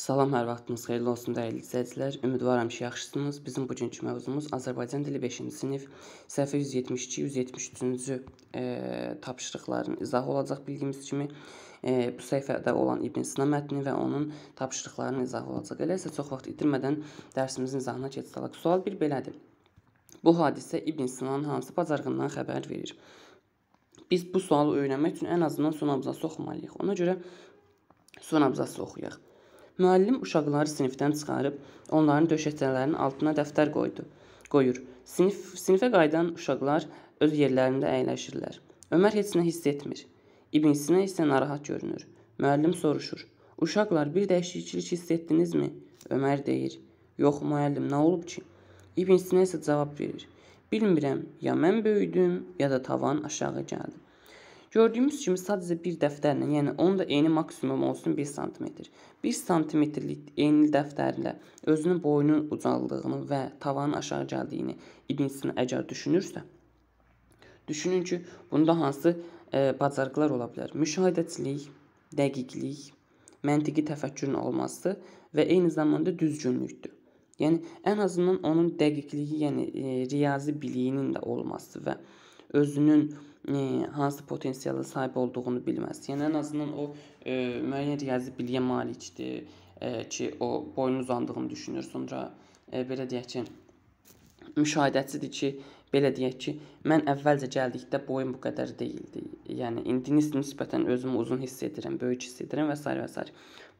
Salam, hər vaxtınız xeyirli olsun dəyərli izləyicilər. Ümidvaram ki, yaxşısınız. Bizim bugünkü mövzumuz Azərbaycan dili 5-ci sinif səhifə 172-173-cü e, tapşırıqların izahı olacaq bildiyimiz kimi. E, bu səhifədə olan İbn Sina mətni və onun tapşırıqlarının izahı olacaq. Elə isə çox vaxt itirmədən dərsimizin izahına keçsək. Sual 1 belədir. Bu hadisə İbn Sinanın hansı bacarığından xəbər verir? Biz bu sualı öyrənmək üçün ən azından son abzası oxumalıyıq. Ona görə son abzası oxuyaq. Müəllim uşaqları sinifdən çıxarıb onların döşəçələrinin altına dəftər qoydu. Qoyur. Sinif sinifə qayıdan uşaqlar öz yerlərində əyləşirlər. Ömər heç nə hiss etmir. İbn Sina isə narahat görünür. Müəllim soruşur: "Uşaqlar, bir dəyişiklik hiss etdinizmi?" Ömər deyir: "Yox, müəllim, nə olub ki?" İbn Sina isə cavab verir: "Bilmirəm, ya mən böyüdüm, ya da tavan aşağı gəldi." Gördüyümüz kimi sadəcə bir dəftərlə, yəni onun da eni maksimum olsun 1 sm. 1 sm-lik enli dəftərlə özünün boyunun ucaldığını və tavanın aşağı gəldiyini idinsini əgər düşünürsə, düşünün ki, bunda hansı e, bacarıqlar ola bilər? Müşahidəçilik, dəqiqlik, məntiqi təfəkkürün olması və eyni zamanda düzgünlükdür. Yəni ən azından onun dəqiqliyi, yəni e, riyazi biliyinin də olması və özünün E, hansı potensiala sahib olduğunu bilməz. Yəni ən azından o e, müəyyən riyazi biliyə malikdir e, ki, o boyun uzandığını düşünür. Sonra e, belə deyək ki, müşahidəçidir ki, belə deyək ki, mən əvvəlcə gəldikdə boyum bu qədər deyildi. Yəni indi nisbətən özümü uzun hiss edirəm, böyük hiss edirəm və s. və s.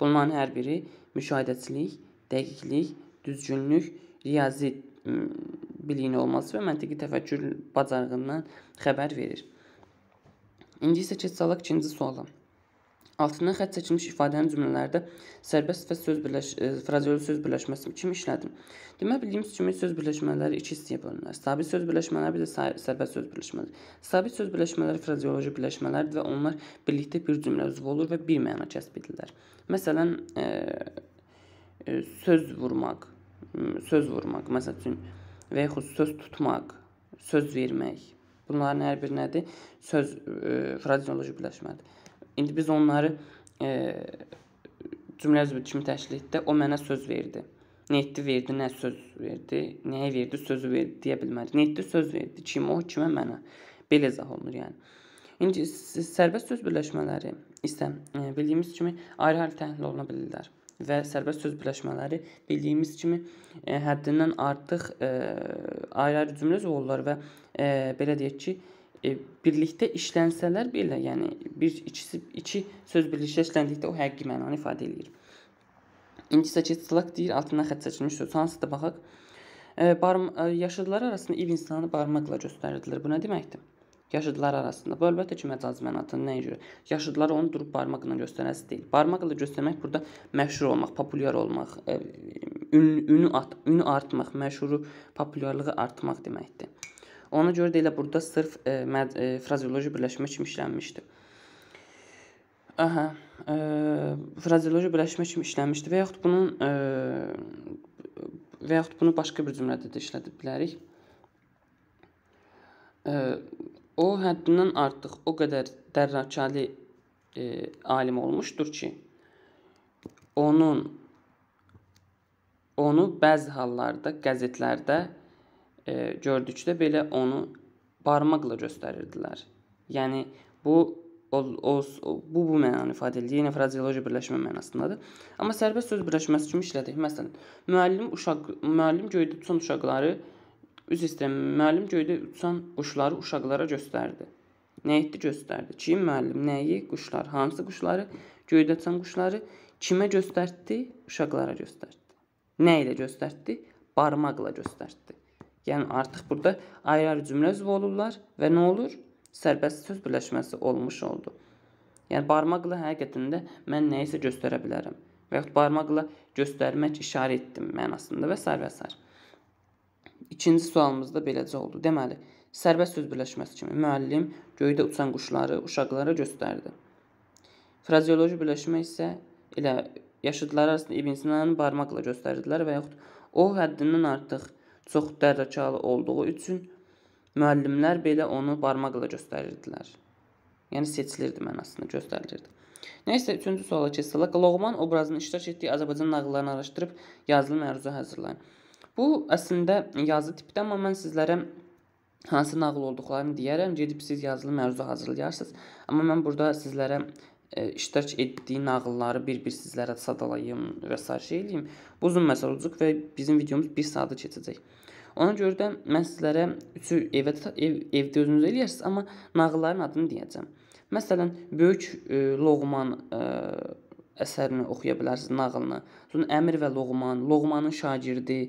Bunların hər biri müşahidəçilik, dəqiqlik, düzgünlük, riyazi biliyin olması və məntiqi təfəkkür bacarığından xəbər verir. İndi isə keç salaq ikinci suala. Altından xətt çəkilmiş ifadənin cümlələrdə sərbəst və söz birləş e, frazeoloji söz birləşməsi kimi işlədim. Demək bildiyimiz kimi söz birləşmələri iki hissəyə bölünür. Sabit söz birləşmələri bir də sərbəst söz birləşmələri. Sabit söz birləşmələri frazeoloji birləşmələrdir və onlar birlikdə bir cümlə üzvü olur və bir məna kəsb edirlər. Məsələn, e, e, söz vurmaq, söz vurmaq, məsəl üçün və yaxud söz tutmaq, söz vermək Bunların hər biri nədir? Söz e, frazeoloji birləşmədir. İndi biz onları e, cümlə üzvü kimi təşkil etdik. O mənə söz verdi. Nə etdi, verdi, nə söz verdi, nəyə verdi, sözü verdi deyə bilmədi. Nə etdi, söz verdi, kim o, kimə, mənə. Belə izah olunur, yəni. İndi sərbəst söz birləşmələri isə e, bildiyimiz kimi ayrı-ayrı təhlil oluna bilirlər və sərbəst söz birləşmələri bildiyimiz kimi ə, e, həddindən artıq e, ayrı-ayrı cümlə zollar və ə, e, belə deyək ki, ə, birlikdə işlənsələr belə, yəni bir ikisi iki söz birlikdə işləndikdə o həqiqi mənanı ifadə eləyir. İndi isə ki, slak deyir, altından xətt seçilmiş söz hansıdır baxaq. Barm yaşıdlar arasında İbn Sinanı barmaqla göstərirdilər. Bu nə deməkdir? yaşıdlar arasında. Bu əlbəttə ki, məcazi mənada nəyə görə? Yaşıdları onu durub barmaqla göstərəsi deyil. Barmaqla göstərmək burada məşhur olmaq, populyar olmaq, e, ün, ünü, at, ünü artmaq, məşhuru, populyarlığı artmaq deməkdir. Ona görə də elə burada sırf e, mə, e, frazeoloji birləşmə kimi işlənmişdi. Aha, e, frazeoloji birləşmə kimi işlənmişdi və yaxud bunun e, və yaxud bunu başqa bir cümlədə də işlədə bilərik. E, O həddindən artıq o qədər dərrakəli e, alim olmuşdur ki, onun onu bəzi hallarda qəzetlərdə e, gördükdə belə onu barmaqla göstərirdilər. Yəni bu o, o, bu bu mənanı ifadə edir. Yenə frazeoloji birləşmə mənasındadır. Amma sərbəst söz birləşməsi kimi işlədik. Məsələn, müəllim uşaq müəllim göydə tutan uşaqları e, Üz istə müəllim göydə uçan quşları uşaqlara göstərdi. Nə etdi göstərdi. Kim müəllim nəyi? Quşlar. Hansı quşları? Göydə uçan quşları kimə göstərdi? Uşaqlara göstərdi. Nə ilə göstərdi? Barmaqla göstərdi. Yəni artıq burada ayrı-ayrı cümlə üzv olurlar və nə olur? Sərbəst söz birləşməsi olmuş oldu. Yəni barmaqla həqiqətən də mən nəyisə göstərə bilərəm və yaxud barmaqla göstərmək işarə etdim mənasında və sair və sair. İkinci sualımız da beləcə oldu. Deməli, sərbəst söz birləşməsi kimi müəllim göydə uçan quşları uşaqlara göstərdi. Frazeoloji birləşmə isə elə yaşıdlar arasında İbn Sinanı barmaqla göstərdilər və yaxud o həddindən artıq çox dərrəkalı olduğu üçün müəllimlər belə onu barmaqla göstərirdilər. Yəni seçilirdi mənasında göstərilirdi. Nəysə, üçüncü suala keçsək, Loğman obrazının iştirak etdiyi Azərbaycan nağıllarını araşdırıb yazılı məruzə hazırlayın. Bu əslində yazı tipdə, amma mən sizlərə hansı nağıl olduqlarını deyərəm. Gedib siz yazılı mərzu hazırlayarsınız. Amma mən burada sizlərə ə, e, iştirak etdiyi nağılları bir-bir sizlərə sadalayım və sair şey eləyim. Bu uzun məsələ olacaq və bizim videomuz 1 saatı keçəcək. Ona görə də mən sizlərə üçü evə ev, evdə özünüz eləyərsiniz, amma nağılların adını deyəcəm. Məsələn, böyük ə, e, Loğman ə, e, əsərini oxuya bilərsiniz, nağılını. Sonra Əmir və Loğman, Loğmanın şagirdi,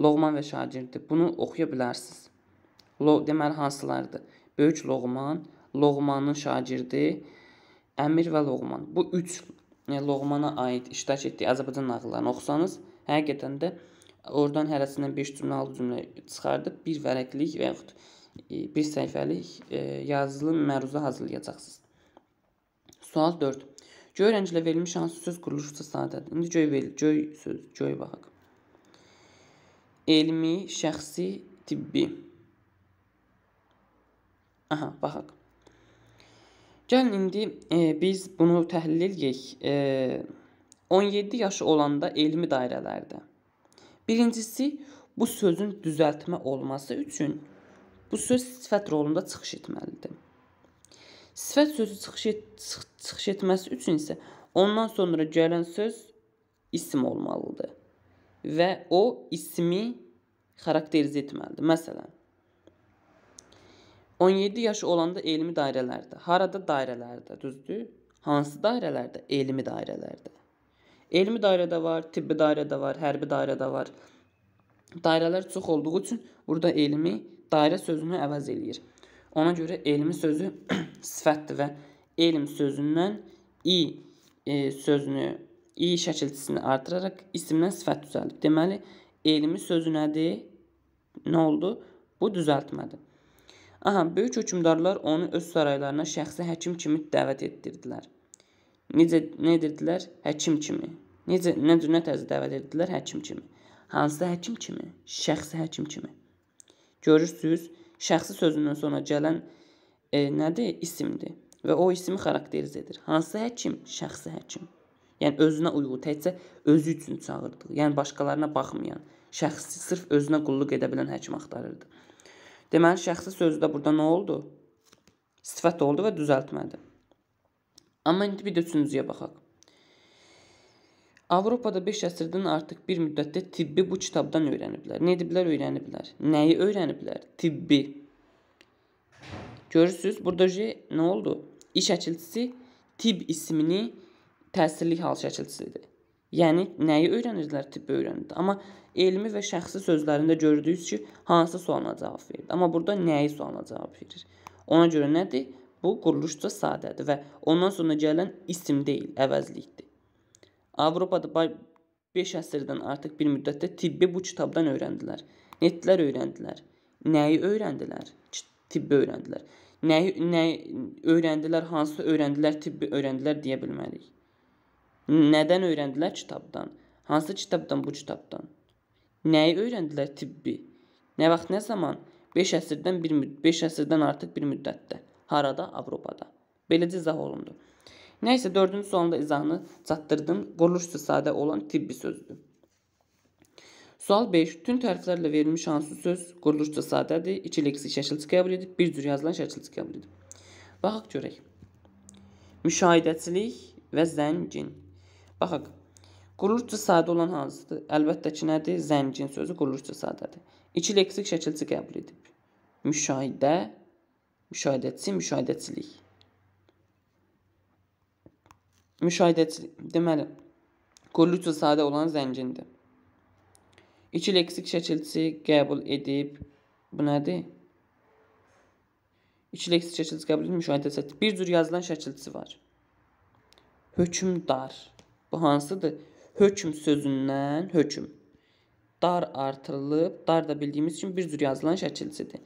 Loğman və şagirdi. Bunu oxuya bilərsiniz. Lo deməli hansılardır? Böyük Loğman, Loğmanın şagirdi, Əmir və Loğman. Bu üç yəni, Loğmana aid iştirak etdiyi Azərbaycan nağıllarını oxusanız, həqiqətən də oradan hərəsindən 5 cümlə, 6 cümlə çıxardıb bir vərəqlik və yaxud e, bir səhifəlik e, yazılı məruzə hazırlayacaqsınız. Sual 4. Göy rənglə verilmiş hansı söz quruluşu sadədir? İndi göy, göy söz, göy baxaq. Elmi, şəxsi, tibbi. Aha, baxaq. Gəlin indi e, biz bunu təhlil edək. E, 17 yaşı olanda elmi dairələrdə. Birincisi, bu sözün düzəltmə olması üçün bu söz sifət rolunda çıxış etməlidir. Sifət sözü çıxış, et, çıx, çıxış etməsi üçün isə ondan sonra gələn söz isim olmalıdır və o ismi xarakterizə etməlidir. Məsələn, 17 yaşı olanda elmi dairələrdə. Harada dairələrdə, düzdür? Hansı dairələrdə? Elmi dairələrdə. Elmi dairədə var, tibbi dairədə var, hərbi dairədə var. Dairələr çox olduğu üçün burada elmi dairə sözünü əvəz eləyir. Ona görə elmi sözü sifətdir və elm sözündən i e, sözünü i şəkilçisini artıraraq isimdən sifət düzəldib. Deməli, elmi sözü nədir? Nə oldu? Bu düzəltmədir. Aha, böyük hökmdarlar onu öz saraylarına şəxsi həkim kimi dəvət etdirdilər. Necə nə edirdilər? Həkim kimi. Necə necə nə tərzdə dəvət edirdilər? Həkim kimi. Hansı həkim kimi? Şəxsi həkim kimi. Görürsüz, şəxsi sözündən sonra gələn e, nədir? İsimdir və o ismi xarakterizə edir. Hansı həkim? Şəxsi həkim. Yəni özünə uyğun, təkcə özü üçün çağırdı. Yəni başqalarına baxmayan, şəxsi sırf özünə qulluq edə bilən həkim axtarırdı. Deməli, şəxsi sözdə burada nə oldu? Sifət oldu və düzəltmədi. Amma indi bir də üçüncüyə baxaq. Avropada 5 əsrdən artıq bir müddətdə tibbi bu kitabdan öyrəniblər. Nə ediblər, öyrəniblər. Nəyi öyrəniblər? Tibbi. Görürsüz, burada J nə oldu? İş əkilçisi tibb ismini təsirlik hal şəkilçisidir. Yəni nəyi öyrənirdilər tibb öyrənirdilər. Amma elmi və şəxsi sözlərində gördüyünüz ki, hansı sualına cavab verir. Amma burada nəyi sualına cavab verir? Ona görə nədir? Bu quruluşca sadədir və ondan sonra gələn isim deyil, əvəzlikdir. Avropada 5 əsrdən artıq bir müddətdə tibbi bu kitabdan öyrəndilər. Netlər öyrəndilər. Nəyi öyrəndilər? Tibbi öyrəndilər. Nəyi, nəyi öyrəndilər, hansı öyrəndilər, tibbi öyrəndilər deyə bilmərik. Nədən öyrəndilər kitabdan? Hansı kitabdan? Bu kitabdan. Nəyi öyrəndilər? Tibbi. Nə vaxt, nə zaman? 5 əsrdən bir 5 əsrdən artıq bir müddətdə. Harada? Avropada. Beləcə izah olundu. Nə isə 4-cü sualın da izahını çatdırdım. Qoluşsu sadə olan tibbi sözdür. Sual 5. Tün təriflərlə verilmiş hansı söz quruluşca sadədir? 2 leksik şəkilçi qəbul edib, bir cür yazılan şəkilçi qəbul edib. Baxaq görək. Müşahidəçilik və zəngin. Baxaq. Quruluşcu sadə olan hansıdır? Əlbəttə ki, nədir? Zəngin sözü quruluşcu sadədir. İki leksik şəkilçi qəbul edib. Müşahidə, müşahidəçi, müşahidəçilik. Müşahidəçilik. Deməli, quruluşcu sadə olan zəngindir. İki leksik şəkilçi qəbul edib. Bu nədir? İki leksik şəkilçi qəbul edib müşahidə sətdir. Bir cür yazılan şəkilçisi var. Hökmdar. Bu hansıdır? Hökm sözündən hökm. Dar artırılıb, dar da bildiyimiz kimi bir cür yazılan şəkilçidir.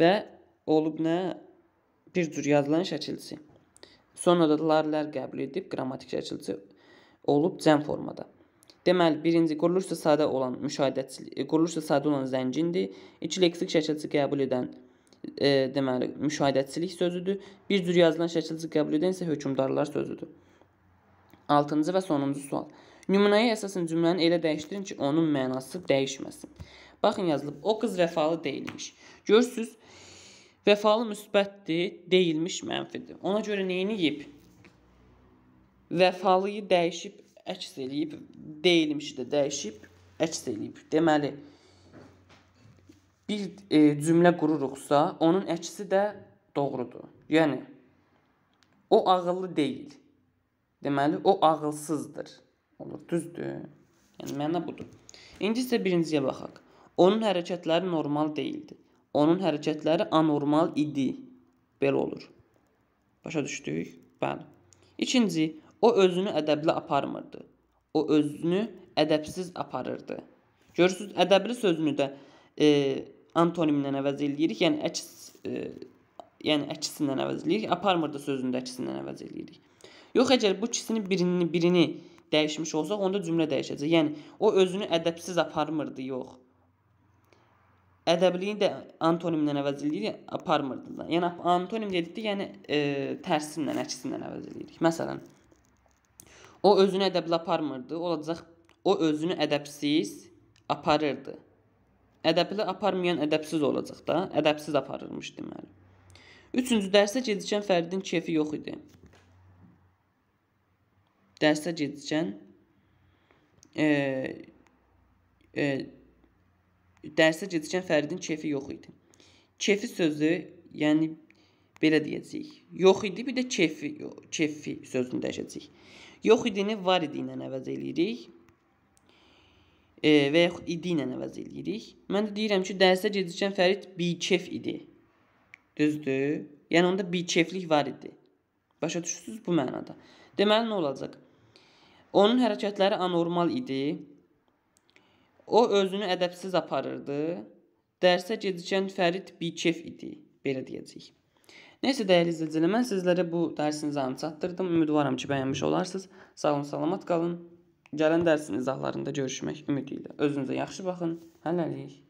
Və olub nə? Bir cür yazılan şəkilçi. Sonra da lar-lər qəbul edib qrammatik şəkilçi olub cəm formada. Deməli, birinci quruluşsa sadə olan müşahidəçilik, e, quruluşsa sadə olan zəngindir. İki leksik şəkilçi qəbul edən e, deməli müşahidəçilik sözüdür. Bir cür yazılan şəkilçi qəbul edən isə hökmdarlar sözüdür. Altıncı və sonuncu sual. Nümunəyə əsasən cümləni elə dəyişdirin ki, onun mənası dəyişməsin. Baxın yazılıb, o qız vəfalı deyilmiş. Görürsüz, vəfalı müsbətdir, deyilmiş mənfidir. Ona görə neyiniyib? Vəfalıyı dəyişib, əks eləyib, deyilmişi də dəyişib, əks eləyib. Deməli, bir e, cümlə qururuqsa, onun əksi də doğrudur. Yəni, o ağıllı deyil. Deməli, o ağılsızdır. Olur, düzdür? Yəni məna budur. İndi isə birinciyə baxaq. Onun hərəkətləri normal deyildi. Onun hərəkətləri anormal idi. Belə olur. Başa düşdük? Bəli. İkinci, o özünü ədəbli aparmırdı. O özünü ədəbsiz aparırdı. Görürsüz, ədəbli sözünü də e, antonimlə əvəz eləyirik, yəni əks e, yəni əksindən əvəz eləyirik. Aparmırdı sözünü də əksindən əvəz eləyirik. Yox əgər bu ikisinin birini, birini dəyişmiş olsaq, onda cümlə dəyişəcək. Yəni o özünü ədəbsiz aparmırdı, yox. Ədəbliyi də antonimlə əvəz eləyirik, aparmırdı da. Yəni antonim dedikdə, yəni e, tərsindən, əksindən əvəz eləyirik. Məsələn, o özünü ədəbli aparmırdı, olacaq o özünü ədəbsiz aparırdı. Ədəbli aparmayan ədəbsiz olacaq da, ədəbsiz aparırmış deməli. Üçüncü dərsdə gecikən fərdin kefi yox idi dərsə gedəcən e, e, dərsə gedəcən Fəridin kefi yox idi. Kefi sözü, yəni belə deyəcəyik. Yox idi, bir də kefi, kefi sözünü dəyişəcəyik. Yox idini var idi ilə əvəz eləyirik. E, və yaxud idi ilə əvəz eləyirik. Mən də deyirəm ki, dərsə gedəcən Fərid bikef idi. Düzdür? Yəni onda bikeflik var idi. Başa düşürsüz bu mənada. Deməli nə olacaq? Onun hərəkətləri anormal idi. O özünü ədəbsiz aparırdı. Dərsə gedişən Fərid bikef idi, belə deyəcəyik. Nəysə dəyərli izləyicilər, mən sizlərə bu dərsin izahını çatdırdım. Ümidvaram ki, bəyənmiş olarsınız. Sağ olun, salamat qalın. Gələn dərsin izahlarında görüşmək ümidi ilə. Özünüzə yaxşı baxın. Hələlik.